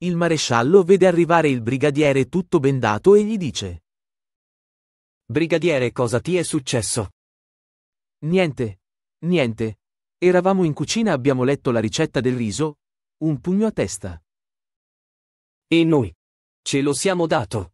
Il maresciallo vede arrivare il brigadiere tutto bendato e gli dice. Brigadiere, cosa ti è successo? Niente, niente. Eravamo in cucina, abbiamo letto la ricetta del riso, un pugno a testa. E noi? Ce lo siamo dato.